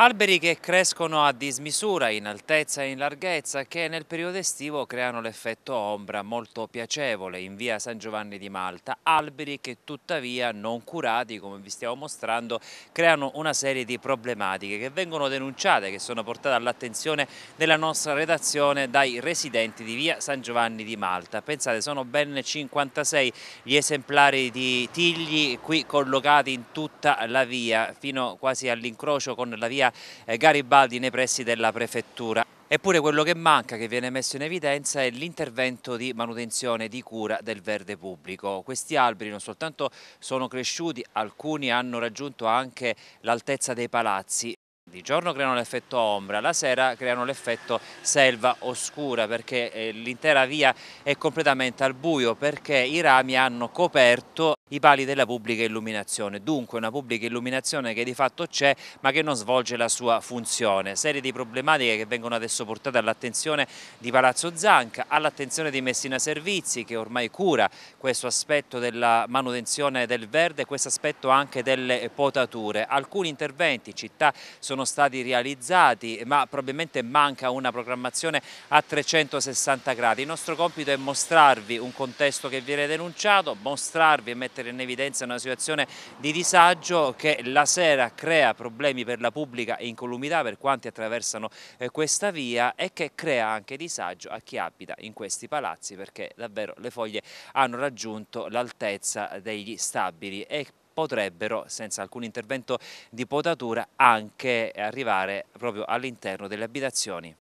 Alberi che crescono a dismisura in altezza e in larghezza che nel periodo estivo creano l'effetto ombra molto piacevole in via San Giovanni di Malta, alberi che tuttavia non curati come vi stiamo mostrando creano una serie di problematiche che vengono denunciate, che sono portate all'attenzione della nostra redazione dai residenti di via San Giovanni di Malta. Pensate sono ben 56 gli esemplari di tigli qui collocati in tutta la via fino quasi all'incrocio con la via eh, Garibaldi nei pressi della prefettura. Eppure quello che manca, che viene messo in evidenza, è l'intervento di manutenzione e di cura del verde pubblico. Questi alberi non soltanto sono cresciuti, alcuni hanno raggiunto anche l'altezza dei palazzi, di giorno creano l'effetto ombra, la sera creano l'effetto selva oscura perché eh, l'intera via è completamente al buio perché i rami hanno coperto i pali della pubblica illuminazione, dunque una pubblica illuminazione che di fatto c'è ma che non svolge la sua funzione. Serie di problematiche che vengono adesso portate all'attenzione di Palazzo Zanca, all'attenzione di Messina Servizi che ormai cura questo aspetto della manutenzione del verde e questo aspetto anche delle potature. Alcuni interventi città sono stati realizzati, ma probabilmente manca una programmazione a 360 gradi. Il nostro compito è mostrarvi un contesto che viene denunciato, mostrarvi e mettere in evidenza una situazione di disagio che la sera crea problemi per la pubblica incolumità per quanti attraversano eh, questa via e che crea anche disagio a chi abita in questi palazzi perché davvero le foglie hanno raggiunto l'altezza degli stabili e potrebbero, senza alcun intervento di potatura, anche arrivare proprio all'interno delle abitazioni.